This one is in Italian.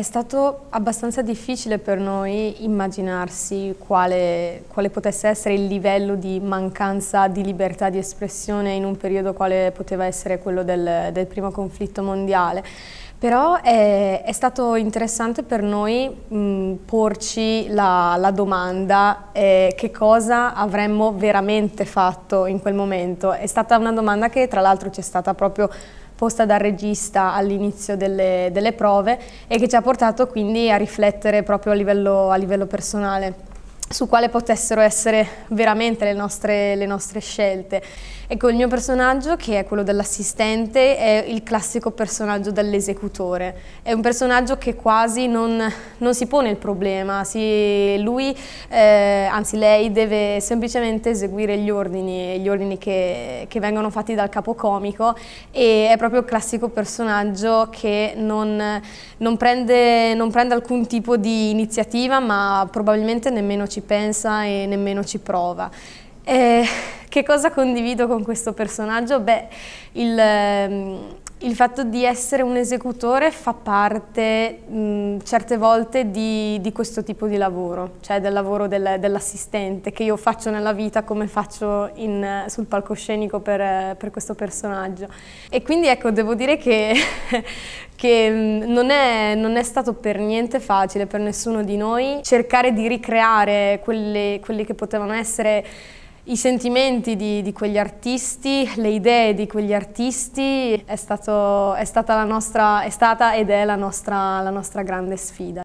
È stato abbastanza difficile per noi immaginarsi quale, quale, potesse essere il livello di mancanza di libertà di espressione in un periodo quale poteva essere quello del, del primo conflitto mondiale. Però è, è, stato interessante per noi mh, porci la, la domanda eh, che cosa avremmo veramente fatto in quel momento. È stata una domanda che tra l'altro ci è stata proprio posta dal regista all'inizio delle, delle, prove e che ci ha portato quindi a riflettere proprio a livello, a livello personale su quale potessero essere veramente le nostre, le nostre, scelte. Ecco, il mio personaggio, che è quello dell'assistente, è il classico personaggio dell'esecutore. È un personaggio che quasi non, non si pone il problema, si, lui, eh, anzi lei, deve semplicemente eseguire gli ordini, gli ordini che, che, vengono fatti dal capocomico e è proprio il classico personaggio che non, non, prende, non prende alcun tipo di iniziativa, ma probabilmente nemmeno ci ci pensa e nemmeno ci prova. Eh, che cosa condivido con questo personaggio? Beh, il, ehm, il fatto di essere un esecutore fa parte mh, certe volte di, di, questo tipo di lavoro, cioè del lavoro del, dell'assistente che io faccio nella vita come faccio in, sul palcoscenico per, per, questo personaggio. E quindi ecco, devo dire che, che non, è, non, è, stato per niente facile per nessuno di noi cercare di ricreare quelli che potevano essere i sentimenti di, di, quegli artisti, le idee di quegli artisti, è, stato, è, stata, nostra, è stata, ed è la nostra, la nostra grande sfida.